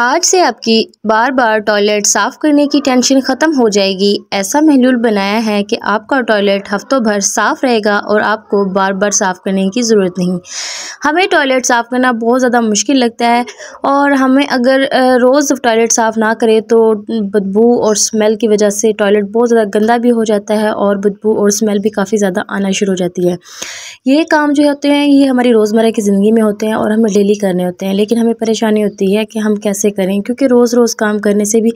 आज से आपकी बार बार टॉयलेट साफ़ करने की टेंशन ख़त्म हो जाएगी ऐसा महलूल बनाया है कि आपका टॉयलेट हफ्तों भर साफ़ रहेगा और आपको बार बार साफ़ करने की ज़रूरत नहीं हमें टॉयलेट साफ़ करना बहुत ज़्यादा मुश्किल लगता है और हमें अगर रोज़ टॉयलेट साफ़ ना करें तो बदबू और स्मेल की वजह से टॉयलेट बहुत ज़्यादा गंदा भी हो जाता है और बदबू और स्मेल भी काफ़ी ज़्यादा आना शुरू हो जाती है ये काम जो होते हैं ये हमारी रोज़मर्रा की ज़िंदगी में होते हैं और हमें डेली करने होते हैं लेकिन हमें परेशानी होती है कि हम कैसे करें क्योंकि रोज़ रोज़ काम करने से भी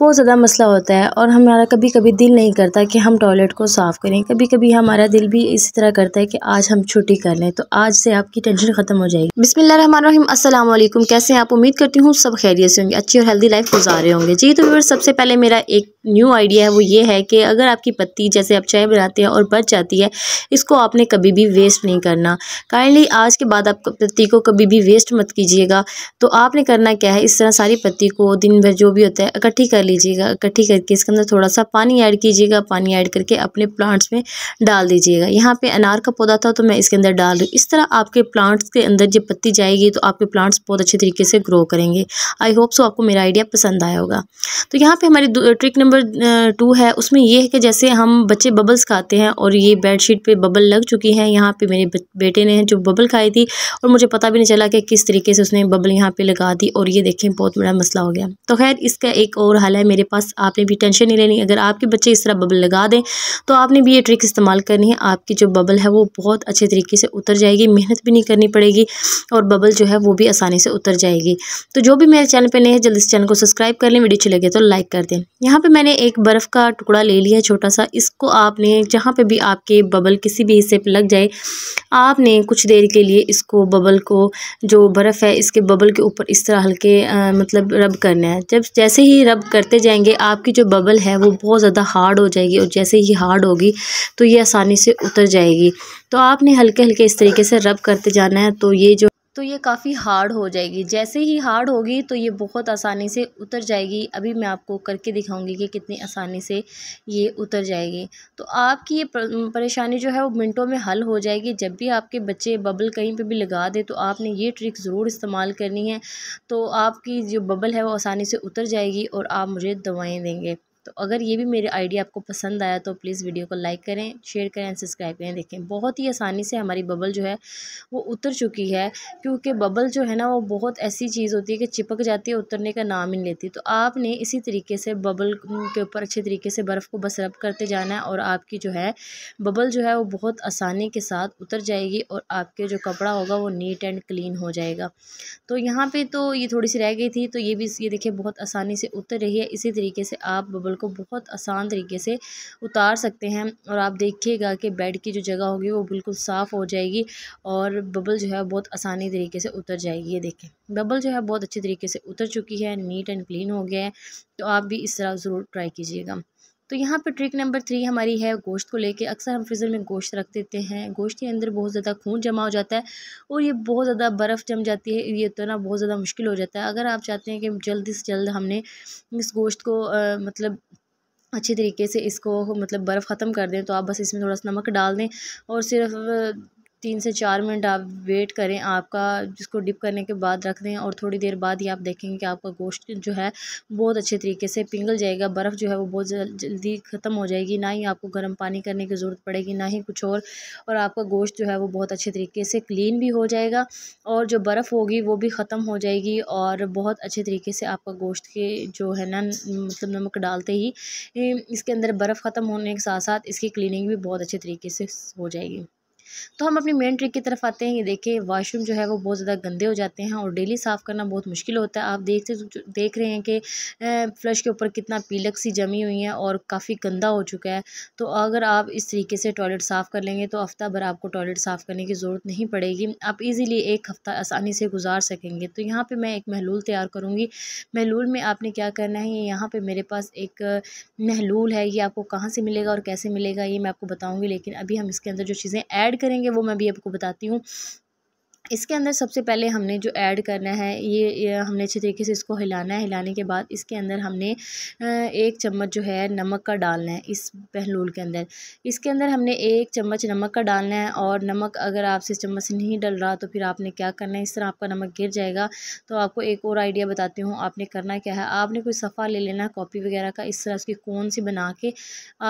बहुत ज़्यादा मसला होता है और हमारा कभी कभी दिल नहीं करता कि हम टॉयलेट को साफ़ करें कभी कभी हमारा दिल भी इसी तरह करता है कि आज हम छुट्टी कर लें तो आज से आपकी टेंशन ख़त्म हो जाएगी बिसमीम असल कैसे हैं आप उम्मीद करती हूँ सब खैरियत से होंगे अच्छी और हेल्दी लाइफ गुजार रहे होंगे जी तो सबसे पहले मेरा एक न्यू आइडिया है वो ये है कि अगर आपकी पत्ती जैसे आप चाय बनाते हैं और बच जाती है इसको आपने कभी भी वेस्ट नहीं करना काइंडली आज के बाद आप पत्ती को कभी भी वेस्ट मत कीजिएगा तो आपने करना क्या है इस तरह सारी पत्ती को दिन भर जो भी होता है इकट्ठी कर लीजिएगा इकट्ठी करके इसके अंदर थोड़ा सा पानी ऐड कीजिएगा पानी ऐड करके अपने प्लांट्स में डाल दीजिएगा यहाँ पे अनार का पौधा था तो मैं इसके अंदर डाल रही इस तरह आपके प्लांट्स के अंदर जब पत्ती जाएगी तो आपके प्लांट्स बहुत अच्छे तरीके से ग्रो करेंगे आई होप सो आपको मेरा आइडिया पसंद आया होगा तो यहाँ पर हमारी ट्रिक नंबर टू है उसमें यह है कि जैसे हम बच्चे बबल्स खाते हैं और ये बेडशीट पे बबल लग चुकी हैं यहाँ यहाँ पे मेरे बेटे ने जो बबल खाई थी और मुझे पता भी नहीं चला कि किस तरीके से उसने बबल यहाँ पे लगा दी और ये देखें बहुत बड़ा मसला हो गया तो खैर इसका एक और हल है मेरे पास आपने भी टेंशन नहीं लेनी अगर आपके बच्चे इस तरह बबल लगा दें तो आपने भी ये ट्रिक इस्तेमाल करनी है आपकी जो बबल है वो बहुत अच्छे तरीके से उतर जाएगी मेहनत भी नहीं करनी पड़ेगी और बबल जो है वो भी आसानी से उतर जाएगी तो जो भी मेरे चैनल पर नहीं है जल्दी इस चैनल को सब्सक्राइब कर लें वीडियो अच्छी लगे तो लाइक कर दें यहाँ पर मैंने एक बर्फ़ का टुकड़ा ले लिया छोटा सा इसको आपने जहाँ पर भी आपके बबल किसी भी हिस्से पर लग जाए आपने कुछ देर के लिए इसको बबल को जो बर्फ़ है इसके बबल के ऊपर इस तरह हल्के मतलब रब करना है जब जैसे ही रब करते जाएंगे आपकी जो बबल है वो बहुत ज़्यादा हार्ड हो जाएगी और जैसे ही हार्ड होगी तो ये आसानी से उतर जाएगी तो आपने हल्के हल्के इस तरीके से रब करते जाना है तो ये जो तो ये काफ़ी हार्ड हो जाएगी जैसे ही हार्ड होगी तो ये बहुत आसानी से उतर जाएगी अभी मैं आपको करके दिखाऊंगी कि कितनी आसानी से ये उतर जाएगी तो आपकी ये परेशानी जो है वो मिनटों में हल हो जाएगी जब भी आपके बच्चे बबल कहीं पे भी लगा दे तो आपने ये ट्रिक ज़रूर इस्तेमाल करनी है तो आपकी जो बबल है वो आसानी से उतर जाएगी और आप मुझे दवाएँ देंगे तो अगर ये भी मेरे आइडिया आपको पसंद आया तो प्लीज़ वीडियो को लाइक करें शेयर करें एंड सब्सक्राइब करें देखें बहुत ही आसानी से हमारी बबल जो है वो उतर चुकी है क्योंकि बबल जो है ना वो बहुत ऐसी चीज़ होती है कि चिपक जाती है उतरने का नाम ही नहीं लेती तो आपने इसी तरीके से बबल के ऊपर अच्छे तरीके से बर्फ़ को बस रब करते जाना है और आपकी जो है बबल जो है वो बहुत आसानी के साथ उतर जाएगी और आपके जो कपड़ा होगा वो नीट एंड क्लीन हो जाएगा तो यहाँ पर तो ये थोड़ी सी रह गई थी तो ये भी ये देखिए बहुत आसानी से उतर रही है इसी तरीके से आप बबल टेबल को बहुत आसान तरीके से उतार सकते हैं और आप देखिएगा कि बेड की जो जगह होगी वो बिल्कुल साफ़ हो जाएगी और बबल जो है बहुत आसानी तरीके से उतर जाएगी ये देखें बबल जो है बहुत अच्छे तरीके से उतर चुकी है नीट एंड क्लीन हो गया है तो आप भी इस तरह ज़रूर ट्राई कीजिएगा तो यहाँ पर ट्रिक नंबर थ्री हमारी है गोश्त को लेके अक्सर हम फ्रीज़र में गोश्त रख देते हैं गोश्त के अंदर बहुत ज़्यादा खून जमा हो जाता है और ये बहुत ज़्यादा बर्फ़ जम जाती है ये तो ना बहुत ज़्यादा मुश्किल हो जाता है अगर आप चाहते हैं कि जल्द से जल्द हमने इस गोश्त को आ, मतलब अच्छे तरीके से इसको मतलब बर्फ़ ख़त्म कर दें तो आप बस इसमें थोड़ा सा नमक डाल दें और सिर्फ तीन से चार मिनट आप वेट करें आपका जिसको डिप करने के बाद रख दें और थोड़ी देर बाद ही आप देखेंगे कि आपका गोश्त जो है बहुत अच्छे तरीके से पिघल जाएगा बर्फ़ जो है वो बहुत जल्दी ख़त्म हो जाएगी ना ही आपको गर्म पानी करने की ज़रूरत पड़ेगी ना ही कुछ और और आपका गोश्त जो है वो बहुत अच्छे तरीके से क्लीन भी हो जाएगा और जो बर्फ़ होगी वो भी ख़त्म हो जाएगी और बहुत अच्छे तरीके से आपका गोश्त के जो है ना मतलब नमक डालते ही इसके अंदर बर्फ़ ख़त्म होने के साथ साथ इसकी क्लिनिंग भी बहुत अच्छे तरीके से हो जाएगी तो हम अपनी मेन ट्रिक की तरफ आते हैं ये देखिए वाशरूम जो है वो बहुत ज़्यादा गंदे हो जाते हैं और डेली साफ़ करना बहुत मुश्किल होता है आप देख देख रहे हैं कि फ्लश के ऊपर कितना पीलक सी जमी हुई है और काफ़ी गंदा हो चुका है तो अगर आप इस तरीके से टॉयलेट साफ़ कर लेंगे तो हफ्ता भर आपको टॉयलेट साफ़ करने की ज़रूरत नहीं पड़ेगी आप ईज़िली एक हफ़्ता आसानी से गुजार सकेंगे तो यहाँ पर मैं एक महलूल तैयार करूँगी महलूल में आपने क्या करना है ये यहाँ पर मेरे पास एक महलूल है ये आपको कहाँ से मिलेगा और कैसे मिलेगा ये मैं आपको बताऊँगी लेकिन अभी हम इसके अंदर जो चीज़ें ऐड करेंगे वो मैं भी आपको बताती हूँ इसके अंदर सबसे पहले हमने जो ऐड करना है ये, ये हमने अच्छे तरीके से इसको हिलाना है हिलाने के बाद इसके अंदर हमने एक चम्मच जो है नमक का डालना है इस पहलूल के अंदर इसके अंदर हमने एक चम्मच नमक का डालना है और नमक अगर आपसे चम्मच से नहीं डल रहा तो फिर आपने क्या करना है इस तरह आपका नमक गिर जाएगा तो आपको एक और आइडिया बताती हूँ आपने करना क्या है आपने कोई सफ़ा ले लेना कॉपी वगैरह का इस तरह उसकी कौन सी बना के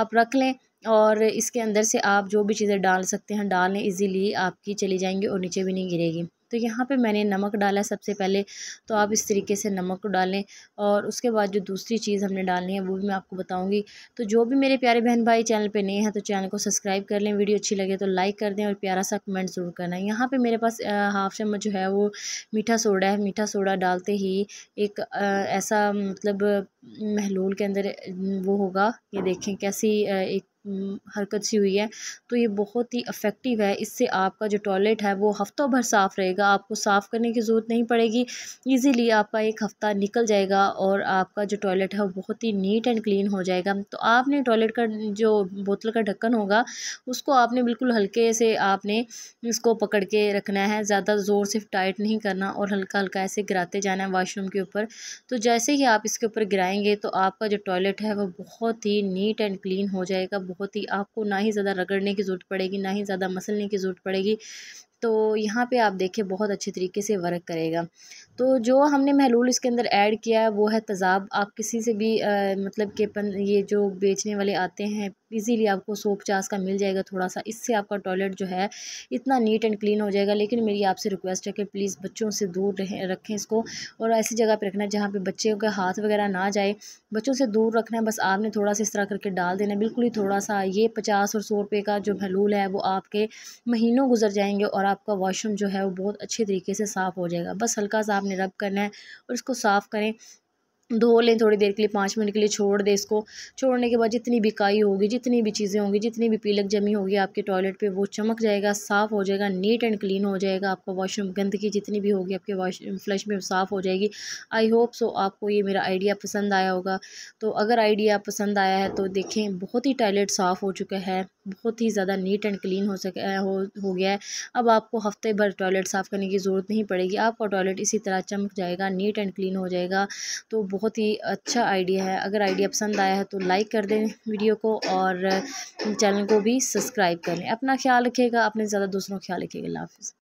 आप रख लें और इसके अंदर से आप जो भी चीज़ें डाल सकते हैं डाल लें इजीली आपकी चली जाएंगी और नीचे भी नहीं गिरेगी तो यहाँ पे मैंने नमक डाला सबसे पहले तो आप इस तरीके से नमक को डालें और उसके बाद जो दूसरी चीज़ हमने डालनी है वो भी मैं आपको बताऊंगी तो जो भी मेरे प्यारे बहन भाई चैनल पे नए हैं तो चैनल को सब्सक्राइब कर लें वीडियो अच्छी लगे तो लाइक कर दें और प्यारा सा कमेंट ज़रूर करना यहाँ पर मेरे पास हाफ चम्मच जो है वो मीठा सोडा है मीठा सोडा डालते ही एक ऐसा मतलब महलूल के अंदर वो होगा ये देखें कैसी एक हम्म, हरकत सी हुई है तो ये बहुत ही अफेक्टिव है इससे आपका जो टॉयलेट है वो हफ्तों भर साफ़ रहेगा आपको साफ़ करने की ज़रूरत नहीं पड़ेगी इजीली आपका एक हफ़्ता निकल जाएगा और आपका जो टॉयलेट है वो बहुत ही नीट एंड क्लीन हो जाएगा तो आपने टॉयलेट का जो बोतल का ढक्कन होगा उसको आपने बिल्कुल हल्के से आपने इसको पकड़ के रखना है ज़्यादा ज़ोर से टाइट नहीं करना और हल्का हल्का ऐसे गिराते जाना है वाशरूम के ऊपर तो जैसे ही आप इसके ऊपर गिराएंगे तो आपका जो टॉयलेट है वो बहुत ही नीट एंड क्लीन हो जाएगा बहुत ही आपको ना ही ज़्यादा रगड़ने की ज़रूरत पड़ेगी ना ही ज़्यादा मसलने की ज़रूरत पड़ेगी तो यहाँ पे आप देखिए बहुत अच्छे तरीके से वर्क करेगा तो जो हमने महलूल इसके अंदर ऐड किया है वो है तेज़ाब आप किसी से भी आ, मतलब के पन ये जो बेचने वाले आते हैं इजीली आपको सोप चास का मिल जाएगा थोड़ा सा इससे आपका टॉयलेट जो है इतना नीट एंड क्लीन हो जाएगा लेकिन मेरी आपसे रिक्वेस्ट है कि प्लीज़ बच्चों से दूर रखें इसको और ऐसी जगह पर रखना जहाँ पर बच्चे के हाथ वगैरह ना जाए बच्चों से दूर रखना है बस आपने थोड़ा सा इस तरह करके डाल देना बिल्कुल ही थोड़ा सा ये पचास और सौ रुपये का जो महलूल है वो आपके महीनों गुजर जाएंगे और आपका वॉशरूम जो है वो बहुत अच्छे तरीके से साफ़ हो जाएगा बस हल्का सा आपने रब करना है और इसको साफ़ करें धो लें थोड़ी देर के लिए पाँच मिनट के लिए छोड़ दें इसको छोड़ने के बाद जितनी भी काई होगी जितनी भी चीज़ें होंगी जितनी भी पीलक जमी होगी आपके टॉयलेट पे वो चमक जाएगा साफ़ हो जाएगा नीट एंड क्लीन हो जाएगा आपका वॉशरूम गंदगी जितनी भी होगी आपके वॉश फ्लश में साफ़ हो जाएगी आई होप सो आपको ये मेरा आइडिया पसंद आया होगा तो अगर आइडिया पसंद आया है तो देखें बहुत ही टॉयलेट साफ़ हो चुका है बहुत ही ज़्यादा नीट एंड क्लीन हो सके हो हो गया है अब आपको हफ्ते भर टॉयलेट साफ़ करने की ज़रूरत नहीं पड़ेगी आपका टॉयलेट इसी तरह चमक जाएगा नीट एंड क्लीन हो जाएगा तो बहुत ही अच्छा आइडिया है अगर आइडिया पसंद आया है तो लाइक कर दें वीडियो को और चैनल को भी सब्सक्राइब करें अपना ख्याल रखिएगा अपने ज़्यादा दूसरों का ख्याल रखिएगा हाफ